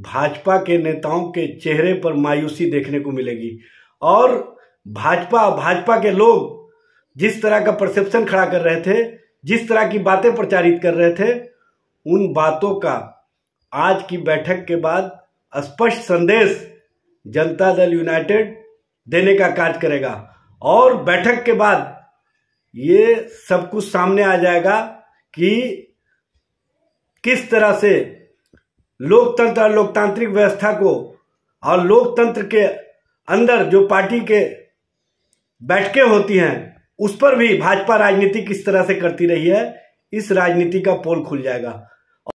भाजपा के नेताओं के चेहरे पर मायूसी देखने को मिलेगी और भाजपा भाजपा के लोग जिस तरह का परसेप्शन खड़ा कर रहे थे जिस तरह की बातें प्रचारित कर रहे थे उन बातों का आज की बैठक के बाद स्पष्ट संदेश जनता दल यूनाइटेड देने का कार्य करेगा और बैठक के बाद ये सब कुछ सामने आ जाएगा कि किस तरह से लोकतंत्र और लोकतांत्रिक व्यवस्था को और लोकतंत्र के अंदर जो पार्टी के बैठकें होती हैं उस पर भी भाजपा राजनीति किस तरह से करती रही है इस राजनीति का पोल खुल जाएगा